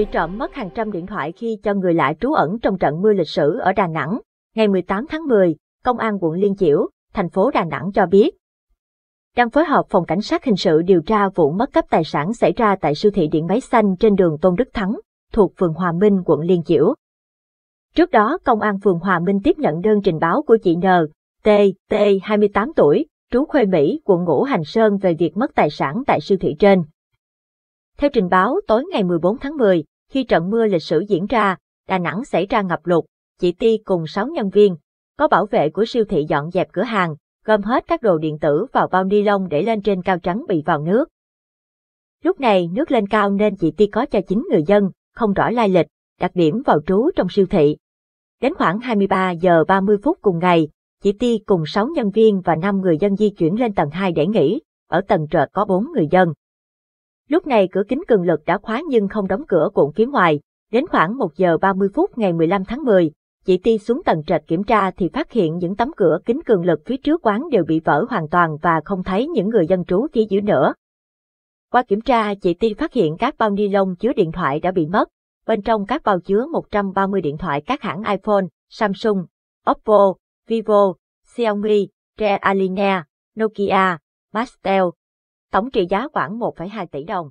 bị trộm mất hàng trăm điện thoại khi cho người lạ trú ẩn trong trận mưa lịch sử ở Đà Nẵng. Ngày 18 tháng 10, Công an quận Liên Chiểu, thành phố Đà Nẵng cho biết, đang phối hợp phòng cảnh sát hình sự điều tra vụ mất cắp tài sản xảy ra tại siêu thị điện máy xanh trên đường Tôn Đức Thắng, thuộc phường Hòa Minh, quận Liên Chiểu. Trước đó, công an phường Hòa Minh tiếp nhận đơn trình báo của chị N, T, T, 28 tuổi, trú Khuê Mỹ, quận Ngũ Hành Sơn về việc mất tài sản tại siêu thị trên. Theo trình báo, tối ngày 14 tháng 10, khi trận mưa lịch sử diễn ra, Đà Nẵng xảy ra ngập lụt, chị Ti cùng 6 nhân viên, có bảo vệ của siêu thị dọn dẹp cửa hàng, gom hết các đồ điện tử vào bao ni lông để lên trên cao trắng bị vào nước. Lúc này nước lên cao nên chị Ti có cho chính người dân, không rõ lai lịch, đặc điểm vào trú trong siêu thị. Đến khoảng 23 giờ 30 phút cùng ngày, chị Ti cùng 6 nhân viên và 5 người dân di chuyển lên tầng 2 để nghỉ, ở tầng trệt có 4 người dân. Lúc này cửa kính cường lực đã khóa nhưng không đóng cửa cuộn phía ngoài. Đến khoảng 1 giờ 30 phút ngày 15 tháng 10, chị Ti xuống tầng trệt kiểm tra thì phát hiện những tấm cửa kính cường lực phía trước quán đều bị vỡ hoàn toàn và không thấy những người dân trú chỉ giữ nữa. Qua kiểm tra, chị Ti phát hiện các bao ni lông chứa điện thoại đã bị mất. Bên trong các bao chứa 130 điện thoại các hãng iPhone, Samsung, Oppo, Vivo, Xiaomi, realme Nokia, Mastel, tổng trị giá khoảng 1,2 tỷ đồng.